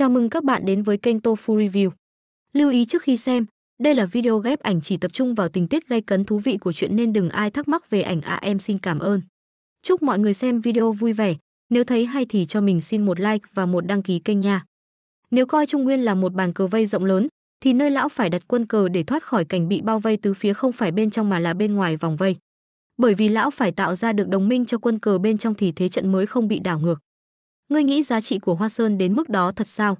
Chào mừng các bạn đến với kênh Tofu Review. Lưu ý trước khi xem, đây là video ghép ảnh chỉ tập trung vào tình tiết gay cấn thú vị của chuyện nên đừng ai thắc mắc về ảnh à em xin cảm ơn. Chúc mọi người xem video vui vẻ, nếu thấy hay thì cho mình xin một like và một đăng ký kênh nha. Nếu coi Trung Nguyên là một bàn cờ vây rộng lớn, thì nơi lão phải đặt quân cờ để thoát khỏi cảnh bị bao vây từ phía không phải bên trong mà là bên ngoài vòng vây. Bởi vì lão phải tạo ra được đồng minh cho quân cờ bên trong thì thế trận mới không bị đảo ngược ngươi nghĩ giá trị của Hoa Sơn đến mức đó thật sao?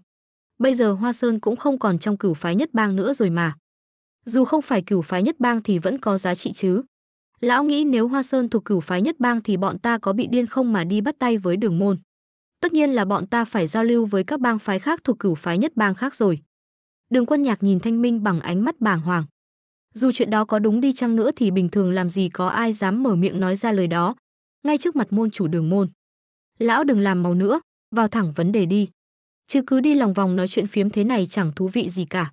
Bây giờ Hoa Sơn cũng không còn trong cửu phái nhất bang nữa rồi mà. Dù không phải cửu phái nhất bang thì vẫn có giá trị chứ. Lão nghĩ nếu Hoa Sơn thuộc cửu phái nhất bang thì bọn ta có bị điên không mà đi bắt tay với đường môn. Tất nhiên là bọn ta phải giao lưu với các bang phái khác thuộc cửu phái nhất bang khác rồi. Đường quân nhạc nhìn Thanh Minh bằng ánh mắt bàng hoàng. Dù chuyện đó có đúng đi chăng nữa thì bình thường làm gì có ai dám mở miệng nói ra lời đó, ngay trước mặt môn chủ đường môn lão đừng làm màu nữa, vào thẳng vấn đề đi. Chứ cứ đi lòng vòng nói chuyện phiếm thế này chẳng thú vị gì cả.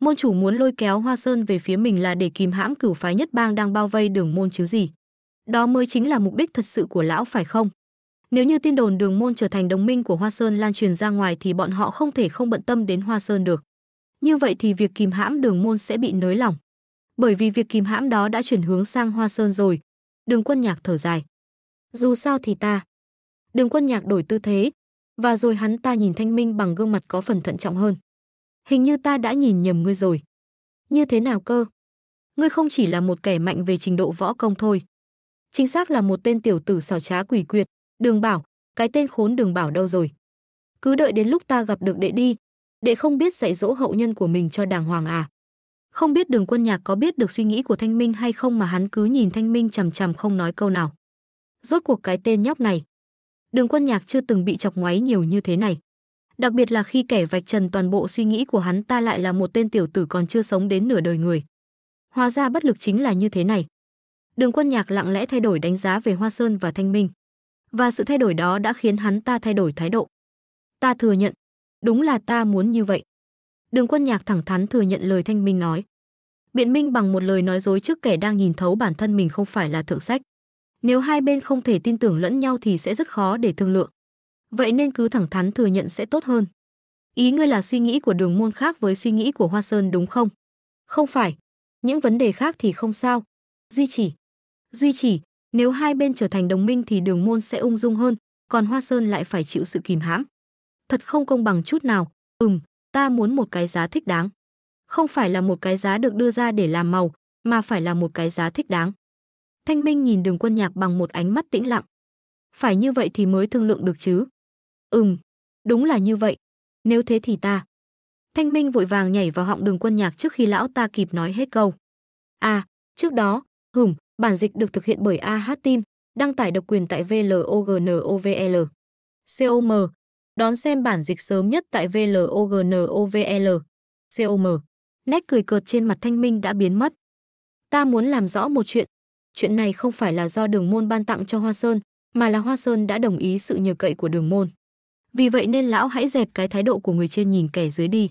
Môn chủ muốn lôi kéo Hoa Sơn về phía mình là để kìm hãm cửu phái nhất bang đang bao vây đường môn chứ gì. Đó mới chính là mục đích thật sự của lão phải không? Nếu như tin đồn đường môn trở thành đồng minh của Hoa Sơn lan truyền ra ngoài thì bọn họ không thể không bận tâm đến Hoa Sơn được. Như vậy thì việc kìm hãm đường môn sẽ bị nới lỏng. Bởi vì việc kìm hãm đó đã chuyển hướng sang Hoa Sơn rồi. Đường quân nhạc thở dài. Dù sao thì ta, Đường Quân Nhạc đổi tư thế, và rồi hắn ta nhìn Thanh Minh bằng gương mặt có phần thận trọng hơn. Hình như ta đã nhìn nhầm ngươi rồi. Như thế nào cơ? Ngươi không chỉ là một kẻ mạnh về trình độ võ công thôi. Chính xác là một tên tiểu tử xảo trá quỷ quyệt, Đường Bảo, cái tên khốn Đường Bảo đâu rồi? Cứ đợi đến lúc ta gặp được đệ đi, đệ không biết dạy dỗ hậu nhân của mình cho đàng hoàng à? Không biết Đường Quân Nhạc có biết được suy nghĩ của Thanh Minh hay không mà hắn cứ nhìn Thanh Minh chằm chằm không nói câu nào. Rốt cuộc cái tên nhóc này, Đường Quân Nhạc chưa từng bị chọc ngoáy nhiều như thế này. Đặc biệt là khi kẻ vạch trần toàn bộ suy nghĩ của hắn ta lại là một tên tiểu tử còn chưa sống đến nửa đời người. Hóa ra bất lực chính là như thế này. Đường Quân Nhạc lặng lẽ thay đổi đánh giá về Hoa Sơn và Thanh Minh. Và sự thay đổi đó đã khiến hắn ta thay đổi thái độ. Ta thừa nhận, đúng là ta muốn như vậy. Đường Quân Nhạc thẳng thắn thừa nhận lời Thanh Minh nói. Biện minh bằng một lời nói dối trước kẻ đang nhìn thấu bản thân mình không phải là thượng sách. Nếu hai bên không thể tin tưởng lẫn nhau thì sẽ rất khó để thương lượng. Vậy nên cứ thẳng thắn thừa nhận sẽ tốt hơn. Ý ngươi là suy nghĩ của đường môn khác với suy nghĩ của Hoa Sơn đúng không? Không phải. Những vấn đề khác thì không sao. Duy chỉ. Duy chỉ, nếu hai bên trở thành đồng minh thì đường môn sẽ ung dung hơn, còn Hoa Sơn lại phải chịu sự kìm hãm. Thật không công bằng chút nào, ừm, ta muốn một cái giá thích đáng. Không phải là một cái giá được đưa ra để làm màu, mà phải là một cái giá thích đáng. Thanh Minh nhìn Đường Quân Nhạc bằng một ánh mắt tĩnh lặng. Phải như vậy thì mới thương lượng được chứ. Ừm, đúng là như vậy. Nếu thế thì ta. Thanh Minh vội vàng nhảy vào họng Đường Quân Nhạc trước khi lão ta kịp nói hết câu. À, trước đó, hửm, bản dịch được thực hiện bởi AH Team, đăng tải độc quyền tại VLOGNOVL. COM, đón xem bản dịch sớm nhất tại VLOGNOVL. COM. Nét cười cợt trên mặt Thanh Minh đã biến mất. Ta muốn làm rõ một chuyện, chuyện này không phải là do Đường Môn ban tặng cho Hoa Sơn, mà là Hoa Sơn đã đồng ý sự nhờ cậy của Đường Môn. Vì vậy nên lão hãy dẹp cái thái độ của người trên nhìn kẻ dưới đi,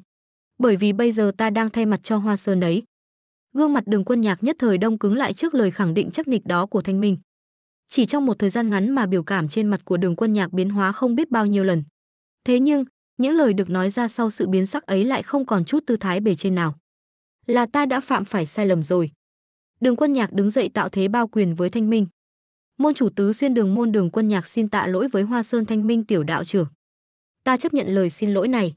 bởi vì bây giờ ta đang thay mặt cho Hoa Sơn đấy. Gương mặt Đường Quân Nhạc nhất thời đông cứng lại trước lời khẳng định chắc nịch đó của Thanh Minh. Chỉ trong một thời gian ngắn mà biểu cảm trên mặt của Đường Quân Nhạc biến hóa không biết bao nhiêu lần. Thế nhưng, những lời được nói ra sau sự biến sắc ấy lại không còn chút tư thái bề trên nào. Là ta đã phạm phải sai lầm rồi. Đường Quân Nhạc đứng dậy tạo thế bao quyền với Thanh Minh. Môn chủ tứ xuyên đường môn Đường Quân Nhạc xin tạ lỗi với Hoa Sơn Thanh Minh tiểu đạo trưởng. Ta chấp nhận lời xin lỗi này.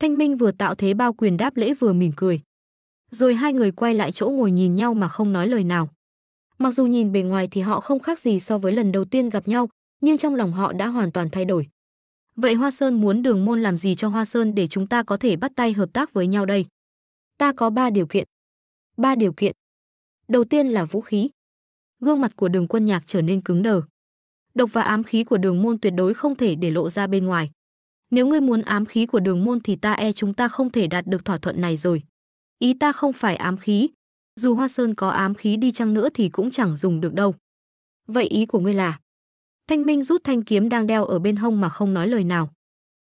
Thanh Minh vừa tạo thế bao quyền đáp lễ vừa mỉm cười. Rồi hai người quay lại chỗ ngồi nhìn nhau mà không nói lời nào. Mặc dù nhìn bề ngoài thì họ không khác gì so với lần đầu tiên gặp nhau, nhưng trong lòng họ đã hoàn toàn thay đổi. Vậy Hoa Sơn muốn đường môn làm gì cho Hoa Sơn để chúng ta có thể bắt tay hợp tác với nhau đây? Ta có ba điều kiện. Ba điều kiện. Đầu tiên là vũ khí. Gương mặt của Đường Quân Nhạc trở nên cứng đờ. Độc và ám khí của Đường Môn tuyệt đối không thể để lộ ra bên ngoài. Nếu ngươi muốn ám khí của Đường Môn thì ta e chúng ta không thể đạt được thỏa thuận này rồi. Ý ta không phải ám khí, dù Hoa Sơn có ám khí đi chăng nữa thì cũng chẳng dùng được đâu. Vậy ý của ngươi là? Thanh Minh rút thanh kiếm đang đeo ở bên hông mà không nói lời nào.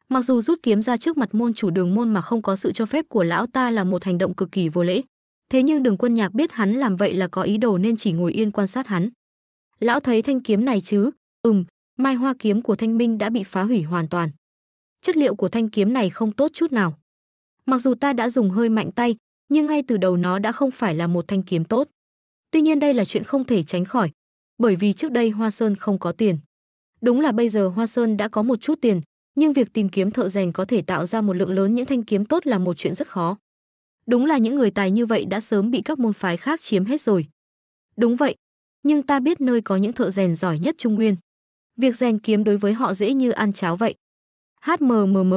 Mặc dù rút kiếm ra trước mặt môn chủ đường môn mà không có sự cho phép của lão ta là một hành động cực kỳ vô lễ, Thế nhưng Đường Quân Nhạc biết hắn làm vậy là có ý đồ nên chỉ ngồi yên quan sát hắn. Lão thấy thanh kiếm này chứ? Ừm, Mai Hoa kiếm của Thanh Minh đã bị phá hủy hoàn toàn. Chất liệu của thanh kiếm này không tốt chút nào. Mặc dù ta đã dùng hơi mạnh tay, nhưng ngay từ đầu nó đã không phải là một thanh kiếm tốt. Tuy nhiên đây là chuyện không thể tránh khỏi, bởi vì trước đây Hoa Sơn không có tiền. Đúng là bây giờ Hoa Sơn đã có một chút tiền, nhưng việc tìm kiếm thợ rèn có thể tạo ra một lượng lớn những thanh kiếm tốt là một chuyện rất khó. Đúng là những người tài như vậy đã sớm bị các môn phái khác chiếm hết rồi. Đúng vậy, nhưng ta biết nơi có những thợ rèn giỏi nhất Trung Nguyên. Việc rèn kiếm đối với họ dễ như ăn cháo vậy. HMMM,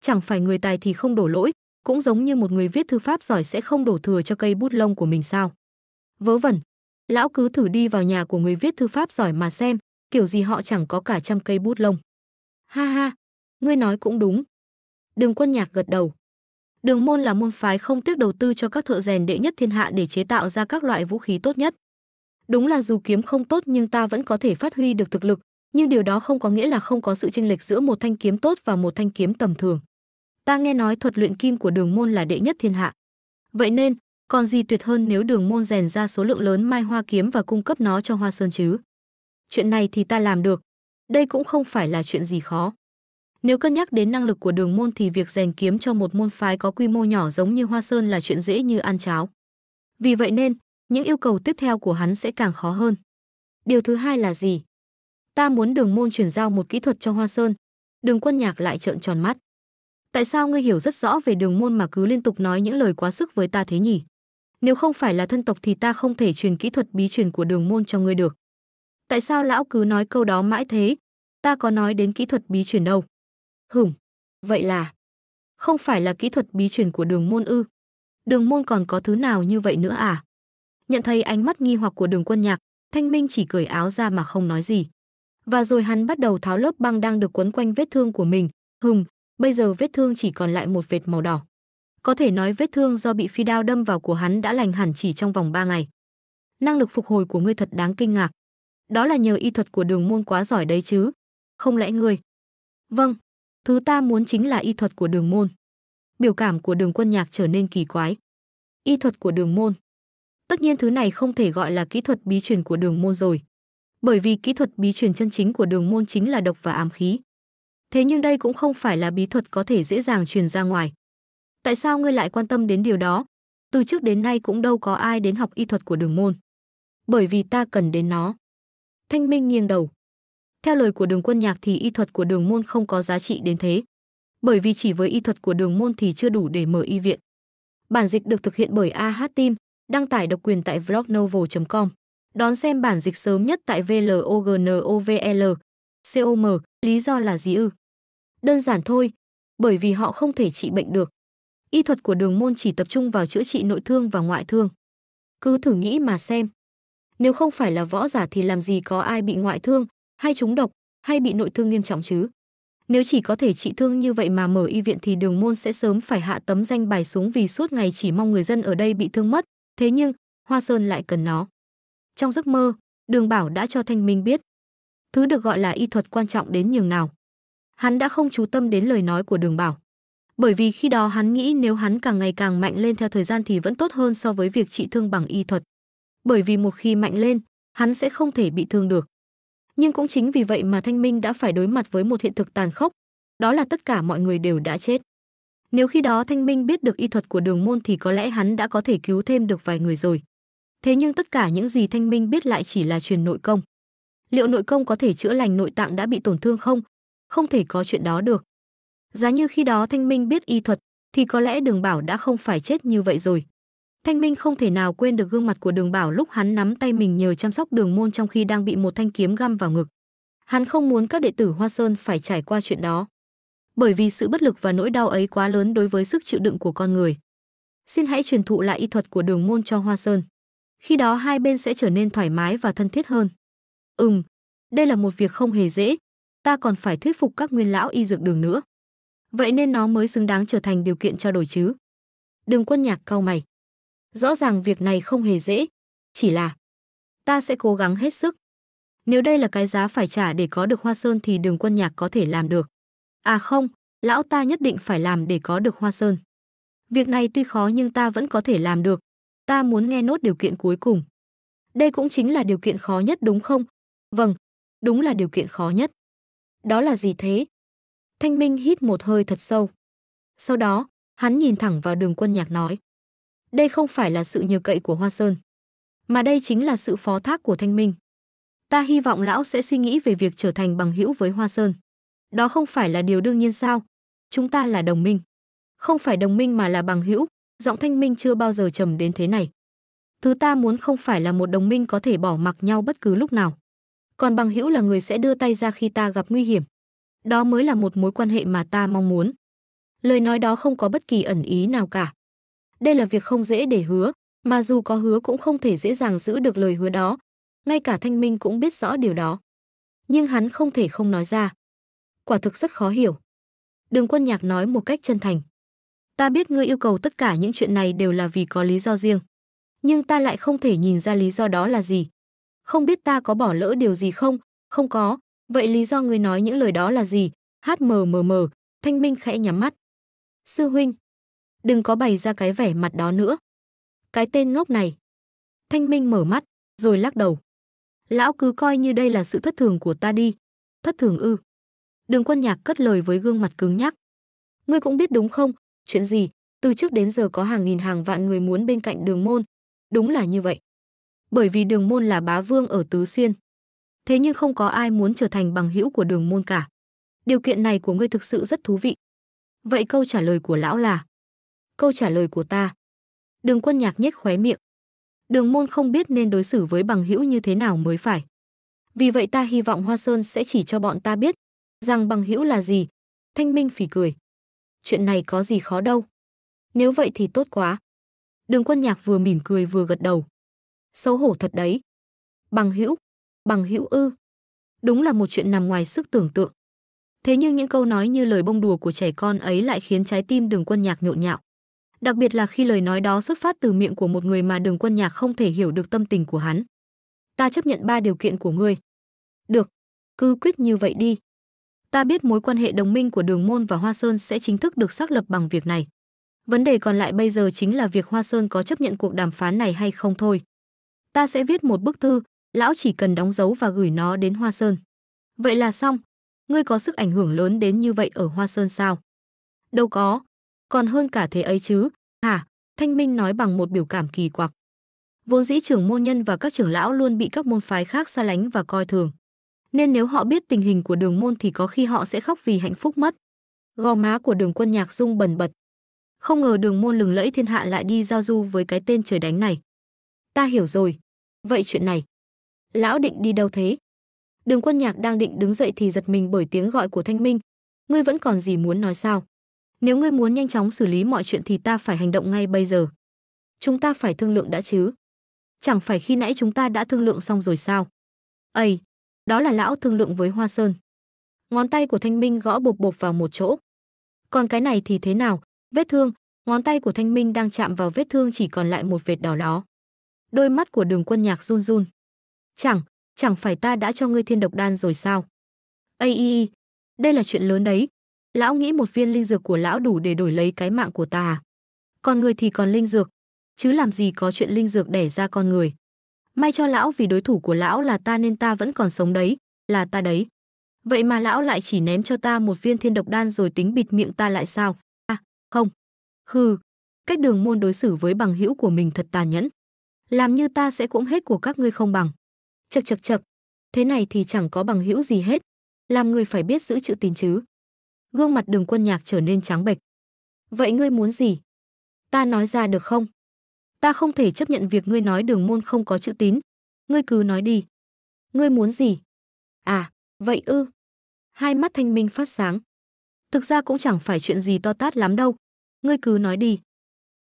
chẳng phải người tài thì không đổ lỗi, cũng giống như một người viết thư pháp giỏi sẽ không đổ thừa cho cây bút lông của mình sao. Vớ vẩn, lão cứ thử đi vào nhà của người viết thư pháp giỏi mà xem, kiểu gì họ chẳng có cả trăm cây bút lông. Ha ha, ngươi nói cũng đúng. Đường quân nhạc gật đầu. Đường môn là môn phái không tiếc đầu tư cho các thợ rèn đệ nhất thiên hạ để chế tạo ra các loại vũ khí tốt nhất. Đúng là dù kiếm không tốt nhưng ta vẫn có thể phát huy được thực lực, nhưng điều đó không có nghĩa là không có sự chênh lệch giữa một thanh kiếm tốt và một thanh kiếm tầm thường. Ta nghe nói thuật luyện kim của Đường môn là đệ nhất thiên hạ. Vậy nên, còn gì tuyệt hơn nếu Đường môn rèn ra số lượng lớn mai hoa kiếm và cung cấp nó cho Hoa Sơn chứ? Chuyện này thì ta làm được. Đây cũng không phải là chuyện gì khó. Nếu cân nhắc đến năng lực của đường môn thì việc rèn kiếm cho một môn phái có quy mô nhỏ giống như Hoa Sơn là chuyện dễ như ăn cháo. Vì vậy nên, những yêu cầu tiếp theo của hắn sẽ càng khó hơn. Điều thứ hai là gì? Ta muốn đường môn chuyển giao một kỹ thuật cho Hoa Sơn. Đường quân nhạc lại trợn tròn mắt. Tại sao ngươi hiểu rất rõ về đường môn mà cứ liên tục nói những lời quá sức với ta thế nhỉ? Nếu không phải là thân tộc thì ta không thể truyền kỹ thuật bí truyền của đường môn cho ngươi được. Tại sao lão cứ nói câu đó mãi thế? Ta có nói đến kỹ thuật bí truyền đâu. Hửm, vậy là không phải là kỹ thuật bí truyền của đường môn ư. Đường môn còn có thứ nào như vậy nữa à? Nhận thấy ánh mắt nghi hoặc của đường quân nhạc, Thanh Minh chỉ cởi áo ra mà không nói gì. Và rồi hắn bắt đầu tháo lớp băng đang được quấn quanh vết thương của mình. Hùng, bây giờ vết thương chỉ còn lại một vệt màu đỏ. Có thể nói vết thương do bị phi đao đâm vào của hắn đã lành hẳn chỉ trong vòng 3 ngày. Năng lực phục hồi của ngươi thật đáng kinh ngạc. Đó là nhờ y thuật của đường môn quá giỏi đấy chứ. Không lẽ ngươi? Vâng, Thứ ta muốn chính là y thuật của đường môn. Biểu cảm của đường quân nhạc trở nên kỳ quái. Y thuật của đường môn. Tất nhiên thứ này không thể gọi là kỹ thuật bí truyền của đường môn rồi. Bởi vì kỹ thuật bí truyền chân chính của đường môn chính là độc và ám khí. Thế nhưng đây cũng không phải là bí thuật có thể dễ dàng truyền ra ngoài. Tại sao ngươi lại quan tâm đến điều đó? Từ trước đến nay cũng đâu có ai đến học y thuật của đường môn. Bởi vì ta cần đến nó. Thanh Minh nghiêng đầu. Theo lời của Đường Quân Nhạc thì y thuật của Đường Môn không có giá trị đến thế, bởi vì chỉ với y thuật của Đường Môn thì chưa đủ để mở y viện. Bản dịch được thực hiện bởi AH Team, đăng tải độc quyền tại vlognovel.com. Đón xem bản dịch sớm nhất tại VLOGNOVL. COM, lý do là gì ư? Đơn giản thôi, bởi vì họ không thể trị bệnh được. Y thuật của đường môn chỉ tập trung vào chữa trị nội thương và ngoại thương. Cứ thử nghĩ mà xem. Nếu không phải là võ giả thì làm gì có ai bị ngoại thương, hay trúng độc, hay bị nội thương nghiêm trọng chứ. Nếu chỉ có thể trị thương như vậy mà mở y viện thì đường môn sẽ sớm phải hạ tấm danh bài xuống vì suốt ngày chỉ mong người dân ở đây bị thương mất, thế nhưng, Hoa Sơn lại cần nó. Trong giấc mơ, đường bảo đã cho Thanh Minh biết, thứ được gọi là y thuật quan trọng đến nhường nào. Hắn đã không chú tâm đến lời nói của đường bảo. Bởi vì khi đó hắn nghĩ nếu hắn càng ngày càng mạnh lên theo thời gian thì vẫn tốt hơn so với việc trị thương bằng y thuật. Bởi vì một khi mạnh lên, hắn sẽ không thể bị thương được nhưng cũng chính vì vậy mà Thanh Minh đã phải đối mặt với một hiện thực tàn khốc, đó là tất cả mọi người đều đã chết. Nếu khi đó Thanh Minh biết được y thuật của Đường Môn thì có lẽ hắn đã có thể cứu thêm được vài người rồi. Thế nhưng tất cả những gì Thanh Minh biết lại chỉ là truyền nội công. Liệu nội công có thể chữa lành nội tạng đã bị tổn thương không? Không thể có chuyện đó được. Giá như khi đó Thanh Minh biết y thuật thì có lẽ Đường Bảo đã không phải chết như vậy rồi. Thanh Minh không thể nào quên được gương mặt của Đường Bảo lúc hắn nắm tay mình nhờ chăm sóc Đường Môn trong khi đang bị một thanh kiếm găm vào ngực. Hắn không muốn các đệ tử Hoa Sơn phải trải qua chuyện đó, bởi vì sự bất lực và nỗi đau ấy quá lớn đối với sức chịu đựng của con người. Xin hãy truyền thụ lại y thuật của Đường Môn cho Hoa Sơn. Khi đó hai bên sẽ trở nên thoải mái và thân thiết hơn. Ừm, đây là một việc không hề dễ, ta còn phải thuyết phục các nguyên lão y dược đường nữa. Vậy nên nó mới xứng đáng trở thành điều kiện trao đổi chứ. Đường Quân Nhạc cau mày, Rõ ràng việc này không hề dễ, chỉ là ta sẽ cố gắng hết sức. Nếu đây là cái giá phải trả để có được Hoa Sơn thì Đường Quân Nhạc có thể làm được. À không, lão ta nhất định phải làm để có được Hoa Sơn. Việc này tuy khó nhưng ta vẫn có thể làm được. Ta muốn nghe nốt điều kiện cuối cùng. Đây cũng chính là điều kiện khó nhất đúng không? Vâng, đúng là điều kiện khó nhất. Đó là gì thế? Thanh Minh hít một hơi thật sâu. Sau đó, hắn nhìn thẳng vào đường quân nhạc nói. Đây không phải là sự nhờ cậy của Hoa Sơn, mà đây chính là sự phó thác của Thanh Minh. Ta hy vọng lão sẽ suy nghĩ về việc trở thành bằng hữu với Hoa Sơn. Đó không phải là điều đương nhiên sao? Chúng ta là đồng minh. Không phải đồng minh mà là bằng hữu, giọng Thanh Minh chưa bao giờ trầm đến thế này. Thứ ta muốn không phải là một đồng minh có thể bỏ mặc nhau bất cứ lúc nào. Còn bằng hữu là người sẽ đưa tay ra khi ta gặp nguy hiểm. Đó mới là một mối quan hệ mà ta mong muốn. Lời nói đó không có bất kỳ ẩn ý nào cả. Đây là việc không dễ để hứa, mà dù có hứa cũng không thể dễ dàng giữ được lời hứa đó. Ngay cả Thanh Minh cũng biết rõ điều đó. Nhưng hắn không thể không nói ra. Quả thực rất khó hiểu. Đường quân nhạc nói một cách chân thành. Ta biết ngươi yêu cầu tất cả những chuyện này đều là vì có lý do riêng. Nhưng ta lại không thể nhìn ra lý do đó là gì. Không biết ta có bỏ lỡ điều gì không? Không có. Vậy lý do ngươi nói những lời đó là gì? HMMM, Thanh Minh khẽ nhắm mắt. Sư huynh, đừng có bày ra cái vẻ mặt đó nữa. Cái tên ngốc này. Thanh Minh mở mắt, rồi lắc đầu. Lão cứ coi như đây là sự thất thường của ta đi. Thất thường ư. Đường quân nhạc cất lời với gương mặt cứng nhắc. Ngươi cũng biết đúng không, chuyện gì, từ trước đến giờ có hàng nghìn hàng vạn người muốn bên cạnh đường môn. Đúng là như vậy. Bởi vì đường môn là bá vương ở Tứ Xuyên. Thế nhưng không có ai muốn trở thành bằng hữu của đường môn cả. Điều kiện này của ngươi thực sự rất thú vị. Vậy câu trả lời của lão là câu trả lời của ta. Đường quân nhạc nhếch khóe miệng. Đường môn không biết nên đối xử với bằng hữu như thế nào mới phải. Vì vậy ta hy vọng Hoa Sơn sẽ chỉ cho bọn ta biết rằng bằng hữu là gì. Thanh Minh phỉ cười. Chuyện này có gì khó đâu. Nếu vậy thì tốt quá. Đường quân nhạc vừa mỉm cười vừa gật đầu. Xấu hổ thật đấy. Bằng hữu, bằng hữu ư. Đúng là một chuyện nằm ngoài sức tưởng tượng. Thế nhưng những câu nói như lời bông đùa của trẻ con ấy lại khiến trái tim đường quân nhạc nhộn nhạo đặc biệt là khi lời nói đó xuất phát từ miệng của một người mà Đường Quân Nhạc không thể hiểu được tâm tình của hắn. Ta chấp nhận ba điều kiện của ngươi. Được, cứ quyết như vậy đi. Ta biết mối quan hệ đồng minh của Đường Môn và Hoa Sơn sẽ chính thức được xác lập bằng việc này. Vấn đề còn lại bây giờ chính là việc Hoa Sơn có chấp nhận cuộc đàm phán này hay không thôi. Ta sẽ viết một bức thư, lão chỉ cần đóng dấu và gửi nó đến Hoa Sơn. Vậy là xong, ngươi có sức ảnh hưởng lớn đến như vậy ở Hoa Sơn sao? Đâu có, còn hơn cả thế ấy chứ, hả? Thanh Minh nói bằng một biểu cảm kỳ quặc. Vốn dĩ trưởng môn nhân và các trưởng lão luôn bị các môn phái khác xa lánh và coi thường. Nên nếu họ biết tình hình của đường môn thì có khi họ sẽ khóc vì hạnh phúc mất. Gò má của đường quân nhạc rung bần bật. Không ngờ đường môn lừng lẫy thiên hạ lại đi giao du với cái tên trời đánh này. Ta hiểu rồi. Vậy chuyện này. Lão định đi đâu thế? Đường quân nhạc đang định đứng dậy thì giật mình bởi tiếng gọi của Thanh Minh. Ngươi vẫn còn gì muốn nói sao? Nếu ngươi muốn nhanh chóng xử lý mọi chuyện thì ta phải hành động ngay bây giờ. Chúng ta phải thương lượng đã chứ. Chẳng phải khi nãy chúng ta đã thương lượng xong rồi sao? Ây, đó là lão thương lượng với Hoa Sơn. Ngón tay của Thanh Minh gõ bộp bộp vào một chỗ. Còn cái này thì thế nào? Vết thương, ngón tay của Thanh Minh đang chạm vào vết thương chỉ còn lại một vệt đỏ đó. Đôi mắt của đường quân nhạc run run. Chẳng, chẳng phải ta đã cho ngươi thiên độc đan rồi sao? Ây đây là chuyện lớn đấy, Lão nghĩ một viên linh dược của lão đủ để đổi lấy cái mạng của ta. À? Còn người thì còn linh dược, chứ làm gì có chuyện linh dược đẻ ra con người. May cho lão vì đối thủ của lão là ta nên ta vẫn còn sống đấy, là ta đấy. Vậy mà lão lại chỉ ném cho ta một viên thiên độc đan rồi tính bịt miệng ta lại sao? À, không. Hừ, cách đường môn đối xử với bằng hữu của mình thật tàn nhẫn. Làm như ta sẽ cũng hết của các ngươi không bằng. Chật chật chật, thế này thì chẳng có bằng hữu gì hết. Làm người phải biết giữ chữ tín chứ gương mặt đường quân nhạc trở nên trắng bệch. Vậy ngươi muốn gì? Ta nói ra được không? Ta không thể chấp nhận việc ngươi nói đường môn không có chữ tín. Ngươi cứ nói đi. Ngươi muốn gì? À, vậy ư? Hai mắt thanh minh phát sáng. Thực ra cũng chẳng phải chuyện gì to tát lắm đâu. Ngươi cứ nói đi.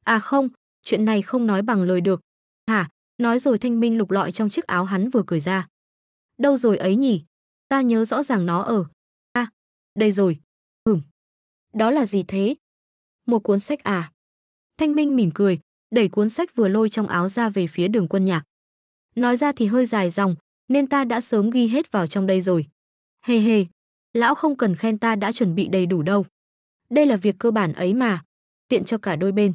À không, chuyện này không nói bằng lời được. Hả, nói rồi thanh minh lục lọi trong chiếc áo hắn vừa cười ra. Đâu rồi ấy nhỉ? Ta nhớ rõ ràng nó ở. À, đây rồi. Ừm, đó là gì thế? Một cuốn sách à? Thanh Minh mỉm cười, đẩy cuốn sách vừa lôi trong áo ra về phía đường quân nhạc. Nói ra thì hơi dài dòng, nên ta đã sớm ghi hết vào trong đây rồi. Hề hề, lão không cần khen ta đã chuẩn bị đầy đủ đâu. Đây là việc cơ bản ấy mà, tiện cho cả đôi bên.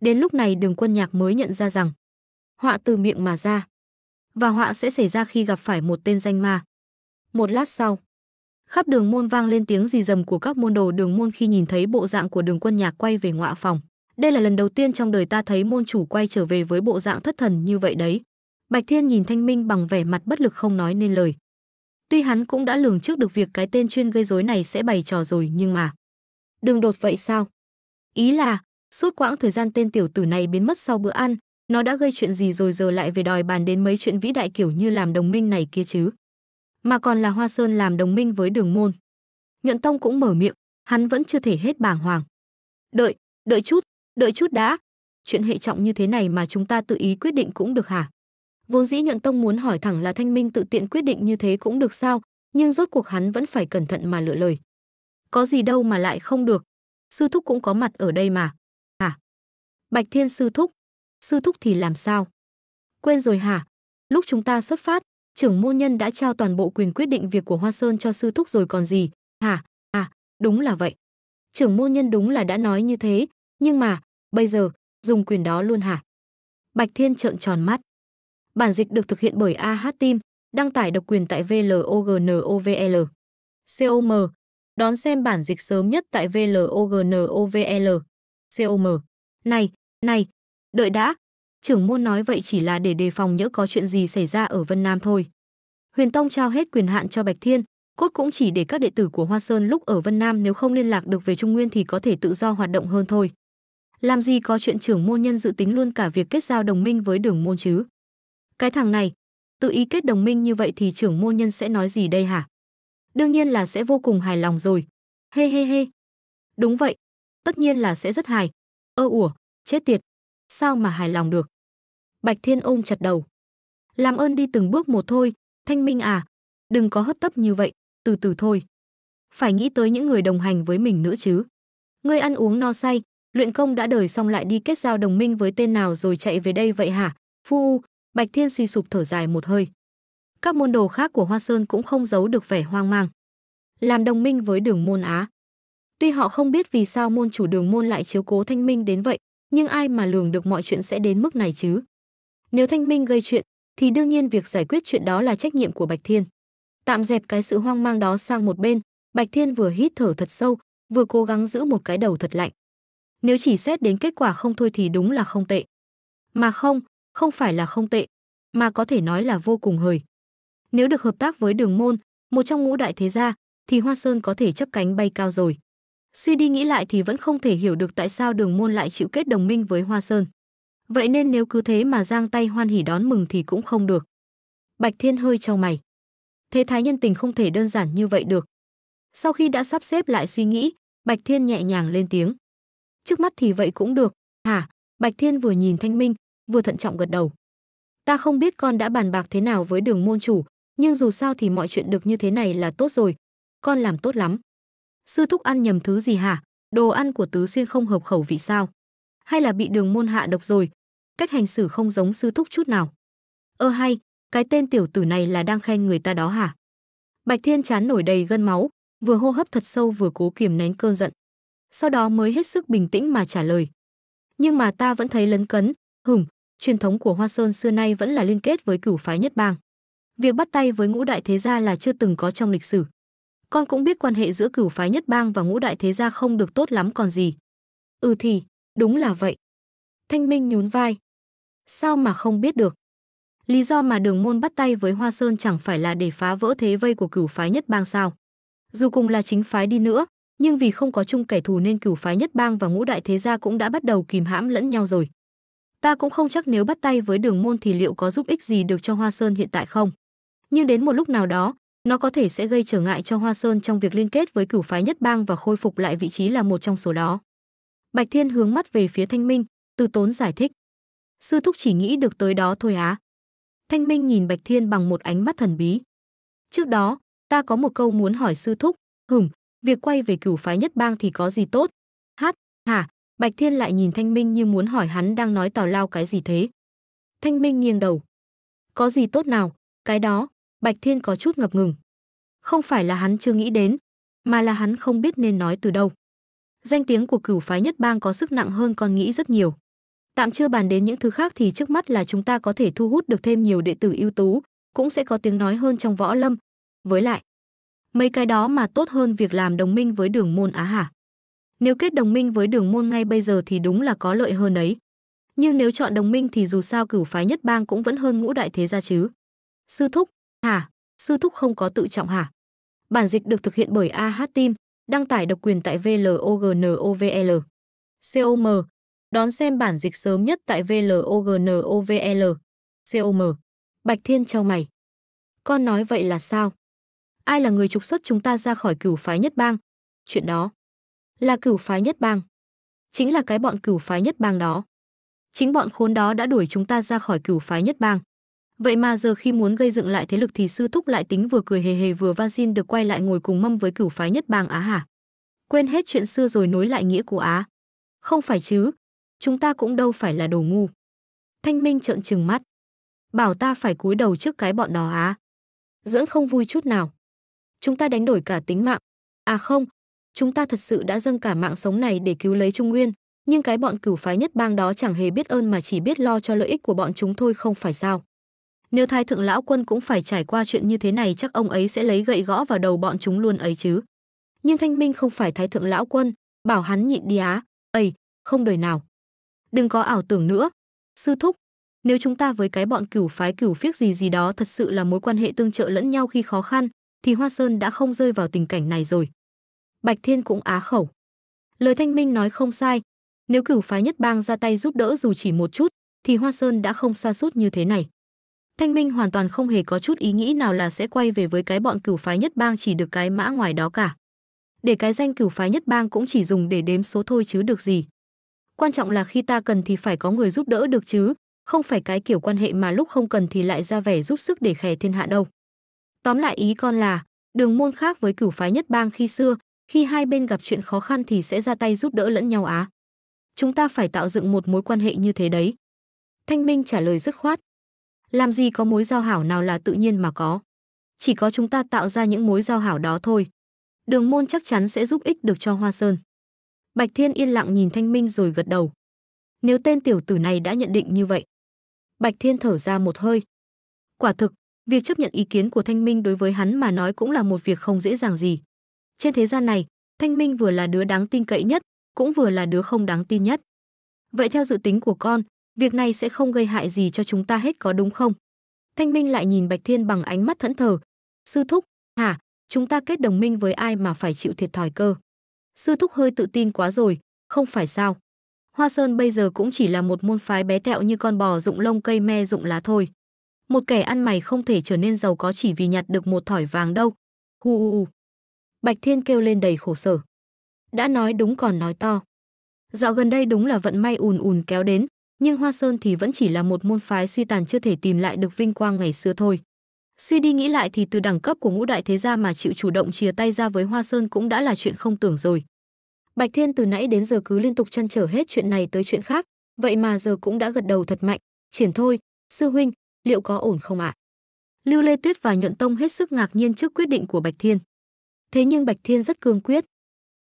Đến lúc này đường quân nhạc mới nhận ra rằng, họa từ miệng mà ra. Và họa sẽ xảy ra khi gặp phải một tên danh ma. Một lát sau, khắp đường môn vang lên tiếng rì rầm của các môn đồ đường môn khi nhìn thấy bộ dạng của đường quân nhạc quay về ngọa phòng đây là lần đầu tiên trong đời ta thấy môn chủ quay trở về với bộ dạng thất thần như vậy đấy bạch thiên nhìn thanh minh bằng vẻ mặt bất lực không nói nên lời tuy hắn cũng đã lường trước được việc cái tên chuyên gây rối này sẽ bày trò rồi nhưng mà đường đột vậy sao ý là suốt quãng thời gian tên tiểu tử này biến mất sau bữa ăn nó đã gây chuyện gì rồi giờ lại về đòi bàn đến mấy chuyện vĩ đại kiểu như làm đồng minh này kia chứ mà còn là Hoa Sơn làm đồng minh với Đường Môn. Nhuận Tông cũng mở miệng, hắn vẫn chưa thể hết bàng hoàng. Đợi, đợi chút, đợi chút đã. Chuyện hệ trọng như thế này mà chúng ta tự ý quyết định cũng được hả? Vốn dĩ Nhuận Tông muốn hỏi thẳng là Thanh Minh tự tiện quyết định như thế cũng được sao, nhưng rốt cuộc hắn vẫn phải cẩn thận mà lựa lời. Có gì đâu mà lại không được, sư thúc cũng có mặt ở đây mà. Hả? Bạch Thiên sư thúc, sư thúc thì làm sao? Quên rồi hả? Lúc chúng ta xuất phát, trưởng môn nhân đã trao toàn bộ quyền quyết định việc của Hoa Sơn cho sư thúc rồi còn gì, hả? À, đúng là vậy. Trưởng môn nhân đúng là đã nói như thế, nhưng mà, bây giờ, dùng quyền đó luôn hả? Bạch Thiên trợn tròn mắt. Bản dịch được thực hiện bởi AH Team, đăng tải độc quyền tại VLOGNOVL. COM. Đón xem bản dịch sớm nhất tại VLOGNOVL. COM. Này, này, đợi đã, trưởng môn nói vậy chỉ là để đề phòng nhỡ có chuyện gì xảy ra ở Vân Nam thôi. Huyền Tông trao hết quyền hạn cho Bạch Thiên, cốt cũng chỉ để các đệ tử của Hoa Sơn lúc ở Vân Nam nếu không liên lạc được về Trung Nguyên thì có thể tự do hoạt động hơn thôi. Làm gì có chuyện trưởng môn nhân dự tính luôn cả việc kết giao đồng minh với đường môn chứ? Cái thằng này, tự ý kết đồng minh như vậy thì trưởng môn nhân sẽ nói gì đây hả? Đương nhiên là sẽ vô cùng hài lòng rồi. He he he. Đúng vậy, tất nhiên là sẽ rất hài. Ơ ủa, chết tiệt. Sao mà hài lòng được? Bạch Thiên ôm chặt đầu. Làm ơn đi từng bước một thôi, Thanh Minh à, đừng có hấp tấp như vậy, từ từ thôi. Phải nghĩ tới những người đồng hành với mình nữa chứ. Ngươi ăn uống no say, luyện công đã đời xong lại đi kết giao đồng minh với tên nào rồi chạy về đây vậy hả? Phu, Bạch Thiên suy sụp thở dài một hơi. Các môn đồ khác của Hoa Sơn cũng không giấu được vẻ hoang mang. Làm đồng minh với đường môn Á. Tuy họ không biết vì sao môn chủ đường môn lại chiếu cố thanh minh đến vậy, nhưng ai mà lường được mọi chuyện sẽ đến mức này chứ. Nếu Thanh Minh gây chuyện, thì đương nhiên việc giải quyết chuyện đó là trách nhiệm của Bạch Thiên. Tạm dẹp cái sự hoang mang đó sang một bên, Bạch Thiên vừa hít thở thật sâu, vừa cố gắng giữ một cái đầu thật lạnh. Nếu chỉ xét đến kết quả không thôi thì đúng là không tệ. Mà không, không phải là không tệ, mà có thể nói là vô cùng hời. Nếu được hợp tác với Đường Môn, một trong ngũ đại thế gia, thì Hoa Sơn có thể chấp cánh bay cao rồi. Suy đi nghĩ lại thì vẫn không thể hiểu được tại sao Đường Môn lại chịu kết đồng minh với Hoa Sơn. Vậy nên nếu cứ thế mà giang tay hoan hỉ đón mừng thì cũng không được. Bạch Thiên hơi trao mày. Thế thái nhân tình không thể đơn giản như vậy được. Sau khi đã sắp xếp lại suy nghĩ, Bạch Thiên nhẹ nhàng lên tiếng. Trước mắt thì vậy cũng được, hả? Bạch Thiên vừa nhìn Thanh Minh, vừa thận trọng gật đầu. Ta không biết con đã bàn bạc thế nào với đường môn chủ, nhưng dù sao thì mọi chuyện được như thế này là tốt rồi. Con làm tốt lắm. Sư thúc ăn nhầm thứ gì hả? Đồ ăn của Tứ Xuyên không hợp khẩu vị sao? hay là bị đường môn hạ độc rồi. Cách hành xử không giống sư thúc chút nào. Ơ hay, cái tên tiểu tử này là đang khen người ta đó hả? Bạch Thiên chán nổi đầy gân máu, vừa hô hấp thật sâu vừa cố kiềm nén cơn giận. Sau đó mới hết sức bình tĩnh mà trả lời. Nhưng mà ta vẫn thấy lấn cấn, hửng, truyền thống của Hoa Sơn xưa nay vẫn là liên kết với cửu phái nhất bang. Việc bắt tay với ngũ đại thế gia là chưa từng có trong lịch sử. Con cũng biết quan hệ giữa cửu phái nhất bang và ngũ đại thế gia không được tốt lắm còn gì. Ừ thì, Đúng là vậy. Thanh Minh nhún vai. Sao mà không biết được? Lý do mà đường môn bắt tay với Hoa Sơn chẳng phải là để phá vỡ thế vây của cửu phái nhất bang sao. Dù cùng là chính phái đi nữa, nhưng vì không có chung kẻ thù nên cửu phái nhất bang và ngũ đại thế gia cũng đã bắt đầu kìm hãm lẫn nhau rồi. Ta cũng không chắc nếu bắt tay với đường môn thì liệu có giúp ích gì được cho Hoa Sơn hiện tại không. Nhưng đến một lúc nào đó, nó có thể sẽ gây trở ngại cho Hoa Sơn trong việc liên kết với cửu phái nhất bang và khôi phục lại vị trí là một trong số đó. Bạch Thiên hướng mắt về phía Thanh Minh, từ tốn giải thích. Sư thúc chỉ nghĩ được tới đó thôi á. Thanh Minh nhìn Bạch Thiên bằng một ánh mắt thần bí. Trước đó, ta có một câu muốn hỏi sư thúc, hửm, việc quay về cửu phái nhất bang thì có gì tốt? Hát, hả, Bạch Thiên lại nhìn Thanh Minh như muốn hỏi hắn đang nói tào lao cái gì thế. Thanh Minh nghiêng đầu. Có gì tốt nào, cái đó, Bạch Thiên có chút ngập ngừng. Không phải là hắn chưa nghĩ đến, mà là hắn không biết nên nói từ đâu danh tiếng của cửu phái nhất bang có sức nặng hơn con nghĩ rất nhiều. Tạm chưa bàn đến những thứ khác thì trước mắt là chúng ta có thể thu hút được thêm nhiều đệ tử ưu tú, cũng sẽ có tiếng nói hơn trong võ lâm. Với lại, mấy cái đó mà tốt hơn việc làm đồng minh với đường môn á hả? Nếu kết đồng minh với đường môn ngay bây giờ thì đúng là có lợi hơn đấy. Nhưng nếu chọn đồng minh thì dù sao cửu phái nhất bang cũng vẫn hơn ngũ đại thế gia chứ. Sư Thúc, hả? Sư Thúc không có tự trọng hả? Bản dịch được thực hiện bởi AH Team đăng tải độc quyền tại VLOGNOVL. COM. Đón xem bản dịch sớm nhất tại VLOGNOVL. COM. Bạch Thiên trao mày. Con nói vậy là sao? Ai là người trục xuất chúng ta ra khỏi cửu phái nhất bang? Chuyện đó là cửu phái nhất bang. Chính là cái bọn cửu phái nhất bang đó. Chính bọn khốn đó đã đuổi chúng ta ra khỏi cửu phái nhất bang. Vậy mà giờ khi muốn gây dựng lại thế lực thì sư thúc lại tính vừa cười hề hề vừa van xin được quay lại ngồi cùng mâm với cửu phái nhất bang Á hả? Quên hết chuyện xưa rồi nối lại nghĩa của Á. Không phải chứ, chúng ta cũng đâu phải là đồ ngu. Thanh Minh trợn trừng mắt. Bảo ta phải cúi đầu trước cái bọn đó á. Dưỡng không vui chút nào. Chúng ta đánh đổi cả tính mạng. À không, chúng ta thật sự đã dâng cả mạng sống này để cứu lấy Trung Nguyên. Nhưng cái bọn cửu phái nhất bang đó chẳng hề biết ơn mà chỉ biết lo cho lợi ích của bọn chúng thôi không phải sao. Nếu Thái Thượng Lão Quân cũng phải trải qua chuyện như thế này chắc ông ấy sẽ lấy gậy gõ vào đầu bọn chúng luôn ấy chứ. Nhưng Thanh Minh không phải Thái Thượng Lão Quân, bảo hắn nhịn đi á, ầy, không đời nào. Đừng có ảo tưởng nữa. Sư Thúc, nếu chúng ta với cái bọn cửu phái cửu phiếc gì gì đó thật sự là mối quan hệ tương trợ lẫn nhau khi khó khăn, thì Hoa Sơn đã không rơi vào tình cảnh này rồi. Bạch Thiên cũng á khẩu. Lời Thanh Minh nói không sai, nếu cửu phái nhất bang ra tay giúp đỡ dù chỉ một chút, thì Hoa Sơn đã không xa suốt như thế này. Thanh Minh hoàn toàn không hề có chút ý nghĩ nào là sẽ quay về với cái bọn cửu phái nhất bang chỉ được cái mã ngoài đó cả. Để cái danh cửu phái nhất bang cũng chỉ dùng để đếm số thôi chứ được gì. Quan trọng là khi ta cần thì phải có người giúp đỡ được chứ, không phải cái kiểu quan hệ mà lúc không cần thì lại ra vẻ giúp sức để khè thiên hạ đâu. Tóm lại ý con là, đường môn khác với cửu phái nhất bang khi xưa, khi hai bên gặp chuyện khó khăn thì sẽ ra tay giúp đỡ lẫn nhau á. Chúng ta phải tạo dựng một mối quan hệ như thế đấy. Thanh Minh trả lời dứt khoát, làm gì có mối giao hảo nào là tự nhiên mà có. Chỉ có chúng ta tạo ra những mối giao hảo đó thôi. Đường môn chắc chắn sẽ giúp ích được cho Hoa Sơn. Bạch Thiên yên lặng nhìn Thanh Minh rồi gật đầu. Nếu tên tiểu tử này đã nhận định như vậy. Bạch Thiên thở ra một hơi. Quả thực, việc chấp nhận ý kiến của Thanh Minh đối với hắn mà nói cũng là một việc không dễ dàng gì. Trên thế gian này, Thanh Minh vừa là đứa đáng tin cậy nhất, cũng vừa là đứa không đáng tin nhất. Vậy theo dự tính của con, Việc này sẽ không gây hại gì cho chúng ta hết có đúng không? Thanh Minh lại nhìn Bạch Thiên bằng ánh mắt thẫn thờ. Sư thúc, hả, chúng ta kết đồng minh với ai mà phải chịu thiệt thòi cơ? Sư thúc hơi tự tin quá rồi, không phải sao? Hoa Sơn bây giờ cũng chỉ là một môn phái bé tẹo như con bò rụng lông cây me rụng lá thôi. Một kẻ ăn mày không thể trở nên giàu có chỉ vì nhặt được một thỏi vàng đâu. Hu u u. Bạch Thiên kêu lên đầy khổ sở. Đã nói đúng còn nói to. Dạo gần đây đúng là vận may ùn ùn kéo đến, nhưng Hoa Sơn thì vẫn chỉ là một môn phái suy tàn chưa thể tìm lại được vinh quang ngày xưa thôi. Suy đi nghĩ lại thì từ đẳng cấp của ngũ đại thế gia mà chịu chủ động chia tay ra với Hoa Sơn cũng đã là chuyện không tưởng rồi. Bạch Thiên từ nãy đến giờ cứ liên tục chăn trở hết chuyện này tới chuyện khác, vậy mà giờ cũng đã gật đầu thật mạnh, triển thôi, sư huynh, liệu có ổn không ạ? Lưu Lê Tuyết và Nhuận Tông hết sức ngạc nhiên trước quyết định của Bạch Thiên. Thế nhưng Bạch Thiên rất cương quyết.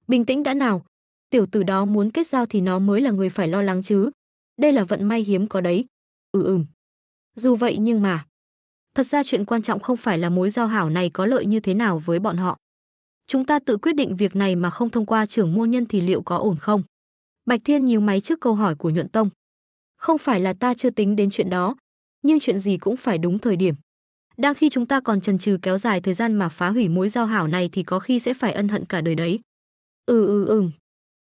Bình tĩnh đã nào, tiểu tử đó muốn kết giao thì nó mới là người phải lo lắng chứ, đây là vận may hiếm có đấy. Ừ ừm. Dù vậy nhưng mà, thật ra chuyện quan trọng không phải là mối giao hảo này có lợi như thế nào với bọn họ. Chúng ta tự quyết định việc này mà không thông qua trưởng môn nhân thì liệu có ổn không? Bạch Thiên nhíu máy trước câu hỏi của Nhuận Tông. Không phải là ta chưa tính đến chuyện đó, nhưng chuyện gì cũng phải đúng thời điểm. Đang khi chúng ta còn chần chừ kéo dài thời gian mà phá hủy mối giao hảo này thì có khi sẽ phải ân hận cả đời đấy. Ừ ừ ừm,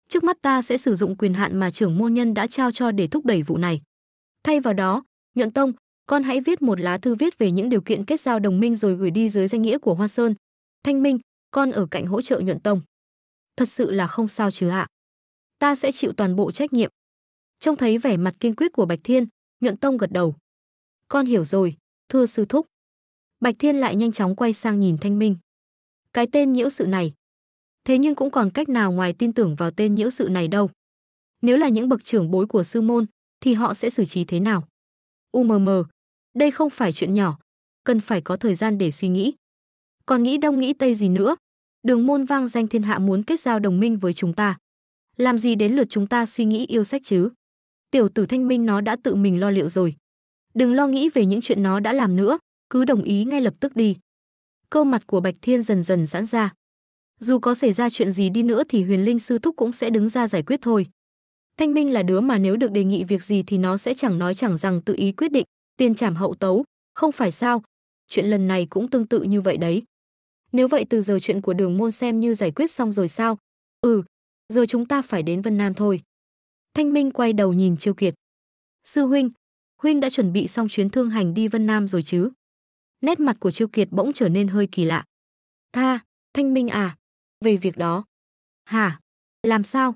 Trước mắt ta sẽ sử dụng quyền hạn mà trưởng môn nhân đã trao cho để thúc đẩy vụ này. Thay vào đó, Nhuận Tông, con hãy viết một lá thư viết về những điều kiện kết giao đồng minh rồi gửi đi dưới danh nghĩa của Hoa Sơn. Thanh Minh, con ở cạnh hỗ trợ Nhuận Tông. Thật sự là không sao chứ ạ. Ta sẽ chịu toàn bộ trách nhiệm. Trông thấy vẻ mặt kiên quyết của Bạch Thiên, Nhuận Tông gật đầu. Con hiểu rồi, thưa sư thúc. Bạch Thiên lại nhanh chóng quay sang nhìn Thanh Minh. Cái tên nhiễu sự này, thế nhưng cũng còn cách nào ngoài tin tưởng vào tên nhiễu sự này đâu. Nếu là những bậc trưởng bối của sư môn, thì họ sẽ xử trí thế nào? UMM, đây không phải chuyện nhỏ, cần phải có thời gian để suy nghĩ. Còn nghĩ đông nghĩ tây gì nữa, đường môn vang danh thiên hạ muốn kết giao đồng minh với chúng ta. Làm gì đến lượt chúng ta suy nghĩ yêu sách chứ? Tiểu tử thanh minh nó đã tự mình lo liệu rồi. Đừng lo nghĩ về những chuyện nó đã làm nữa, cứ đồng ý ngay lập tức đi. Câu mặt của Bạch Thiên dần dần giãn ra dù có xảy ra chuyện gì đi nữa thì huyền linh sư thúc cũng sẽ đứng ra giải quyết thôi thanh minh là đứa mà nếu được đề nghị việc gì thì nó sẽ chẳng nói chẳng rằng tự ý quyết định tiền trảm hậu tấu không phải sao chuyện lần này cũng tương tự như vậy đấy nếu vậy từ giờ chuyện của đường môn xem như giải quyết xong rồi sao ừ giờ chúng ta phải đến vân nam thôi thanh minh quay đầu nhìn chiêu kiệt sư huynh huynh đã chuẩn bị xong chuyến thương hành đi vân nam rồi chứ nét mặt của chiêu kiệt bỗng trở nên hơi kỳ lạ tha thanh minh à về việc đó. Hả? Làm sao?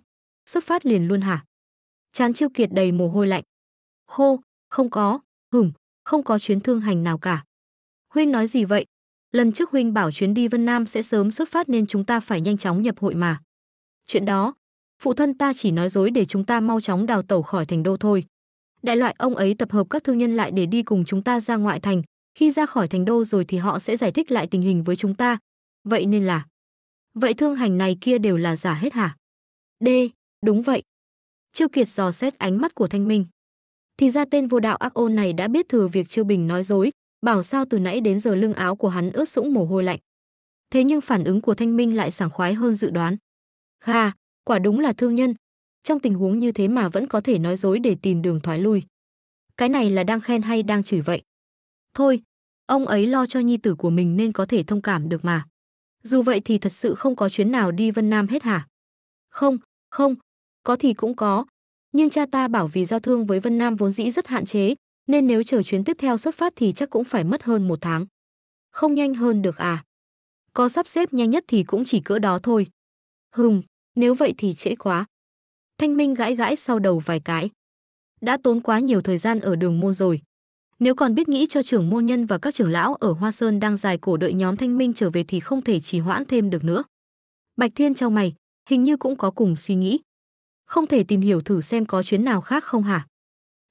Xuất phát liền luôn hả? Chán Chiêu Kiệt đầy mồ hôi lạnh. Khô, không có, hửm, không có chuyến thương hành nào cả. Huynh nói gì vậy? Lần trước huynh bảo chuyến đi Vân Nam sẽ sớm xuất phát nên chúng ta phải nhanh chóng nhập hội mà. Chuyện đó, phụ thân ta chỉ nói dối để chúng ta mau chóng đào tẩu khỏi thành đô thôi. Đại loại ông ấy tập hợp các thương nhân lại để đi cùng chúng ta ra ngoại thành, khi ra khỏi thành đô rồi thì họ sẽ giải thích lại tình hình với chúng ta. Vậy nên là Vậy thương hành này kia đều là giả hết hả? D. Đúng vậy. Chiêu Kiệt dò xét ánh mắt của Thanh Minh. Thì ra tên vô đạo ác ôn này đã biết thừa việc Chiêu Bình nói dối, bảo sao từ nãy đến giờ lưng áo của hắn ướt sũng mồ hôi lạnh. Thế nhưng phản ứng của Thanh Minh lại sảng khoái hơn dự đoán. Hà, quả đúng là thương nhân. Trong tình huống như thế mà vẫn có thể nói dối để tìm đường thoái lui. Cái này là đang khen hay đang chửi vậy? Thôi, ông ấy lo cho nhi tử của mình nên có thể thông cảm được mà. Dù vậy thì thật sự không có chuyến nào đi Vân Nam hết hả? Không, không, có thì cũng có. Nhưng cha ta bảo vì giao thương với Vân Nam vốn dĩ rất hạn chế, nên nếu chờ chuyến tiếp theo xuất phát thì chắc cũng phải mất hơn một tháng. Không nhanh hơn được à? Có sắp xếp nhanh nhất thì cũng chỉ cỡ đó thôi. Hừm, nếu vậy thì trễ quá. Thanh Minh gãi gãi sau đầu vài cái. Đã tốn quá nhiều thời gian ở đường môn rồi. Nếu còn biết nghĩ cho trưởng môn nhân và các trưởng lão ở Hoa Sơn đang dài cổ đợi nhóm Thanh Minh trở về thì không thể trì hoãn thêm được nữa. Bạch Thiên trong mày, hình như cũng có cùng suy nghĩ. Không thể tìm hiểu thử xem có chuyến nào khác không hả?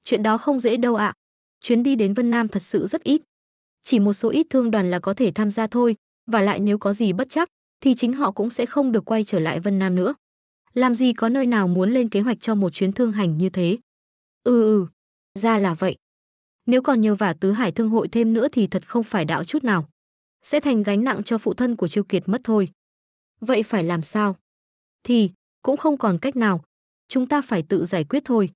Chuyện đó không dễ đâu ạ. À. Chuyến đi đến Vân Nam thật sự rất ít. Chỉ một số ít thương đoàn là có thể tham gia thôi, và lại nếu có gì bất chắc, thì chính họ cũng sẽ không được quay trở lại Vân Nam nữa. Làm gì có nơi nào muốn lên kế hoạch cho một chuyến thương hành như thế? Ừ ừ, ra là vậy. Nếu còn nhiều vả tứ hải thương hội thêm nữa thì thật không phải đạo chút nào. Sẽ thành gánh nặng cho phụ thân của Chiêu Kiệt mất thôi. Vậy phải làm sao? Thì, cũng không còn cách nào. Chúng ta phải tự giải quyết thôi.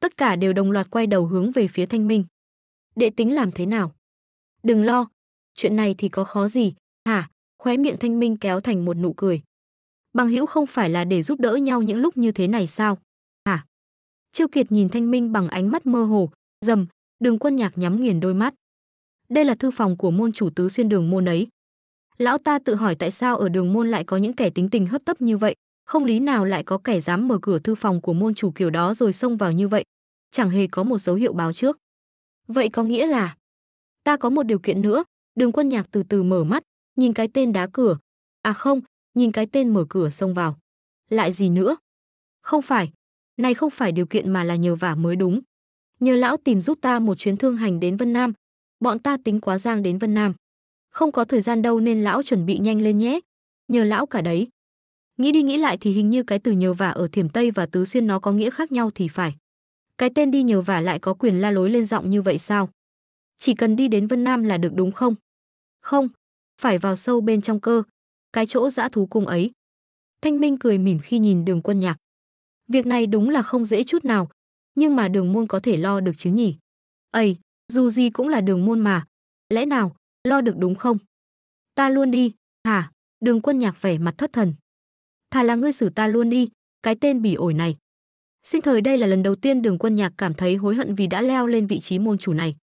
Tất cả đều đồng loạt quay đầu hướng về phía thanh minh. Đệ tính làm thế nào? Đừng lo, chuyện này thì có khó gì, hả? Khóe miệng thanh minh kéo thành một nụ cười. Bằng hữu không phải là để giúp đỡ nhau những lúc như thế này sao? Hả? Chiêu Kiệt nhìn Thanh Minh bằng ánh mắt mơ hồ, dầm, Đường quân nhạc nhắm nghiền đôi mắt. Đây là thư phòng của môn chủ tứ xuyên đường môn ấy. Lão ta tự hỏi tại sao ở đường môn lại có những kẻ tính tình hấp tấp như vậy, không lý nào lại có kẻ dám mở cửa thư phòng của môn chủ kiểu đó rồi xông vào như vậy, chẳng hề có một dấu hiệu báo trước. Vậy có nghĩa là ta có một điều kiện nữa, Đường Quân Nhạc từ từ mở mắt, nhìn cái tên đá cửa, à không, nhìn cái tên mở cửa xông vào. Lại gì nữa? Không phải, này không phải điều kiện mà là nhờ vả mới đúng nhờ lão tìm giúp ta một chuyến thương hành đến Vân Nam, bọn ta tính quá giang đến Vân Nam. Không có thời gian đâu nên lão chuẩn bị nhanh lên nhé, nhờ lão cả đấy. Nghĩ đi nghĩ lại thì hình như cái từ nhờ vả ở Thiểm Tây và Tứ Xuyên nó có nghĩa khác nhau thì phải. Cái tên đi nhờ vả lại có quyền la lối lên giọng như vậy sao? Chỉ cần đi đến Vân Nam là được đúng không? Không, phải vào sâu bên trong cơ, cái chỗ dã thú cung ấy. Thanh Minh cười mỉm khi nhìn đường quân nhạc. Việc này đúng là không dễ chút nào, nhưng mà đường môn có thể lo được chứ nhỉ? Ây, dù gì cũng là đường môn mà. Lẽ nào, lo được đúng không? Ta luôn đi, hả? Đường quân nhạc vẻ mặt thất thần. Thà là ngươi xử ta luôn đi, cái tên bỉ ổi này. Sinh thời đây là lần đầu tiên đường quân nhạc cảm thấy hối hận vì đã leo lên vị trí môn chủ này.